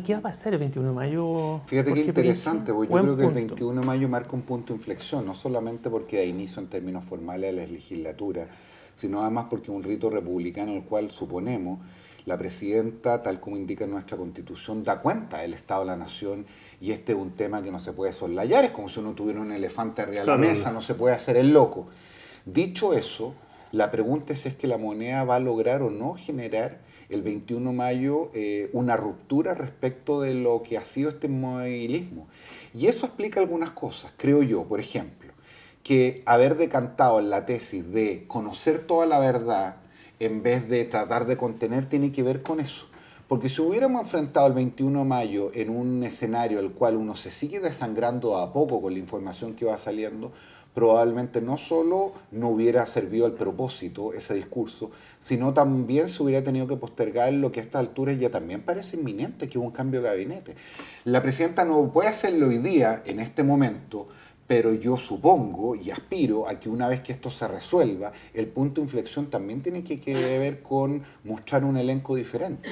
¿Qué va a pasar el 21 de mayo? Fíjate qué interesante, porque pues, yo creo que el 21 de mayo marca un punto de inflexión, no solamente porque da inicio en términos formales a la legislatura, sino además porque es un rito republicano en el cual suponemos la presidenta, tal como indica nuestra constitución, da cuenta del Estado de la Nación y este es un tema que no se puede soslayar, es como si uno tuviera un elefante arriba de la mesa, no se puede hacer el loco. Dicho eso, la pregunta es si es que la moneda va a lograr o no generar el 21 de mayo eh, una ruptura respecto de lo que ha sido este movilismo. Y eso explica algunas cosas, creo yo, por ejemplo, que haber decantado en la tesis de conocer toda la verdad en vez de tratar de contener tiene que ver con eso. Porque si hubiéramos enfrentado el 21 de mayo en un escenario al cual uno se sigue desangrando a poco con la información que va saliendo, probablemente no solo no hubiera servido al propósito ese discurso, sino también se hubiera tenido que postergar lo que a estas alturas ya también parece inminente, que es un cambio de gabinete. La presidenta no puede hacerlo hoy día, en este momento, pero yo supongo y aspiro a que una vez que esto se resuelva, el punto de inflexión también tiene que, que ver con mostrar un elenco diferente.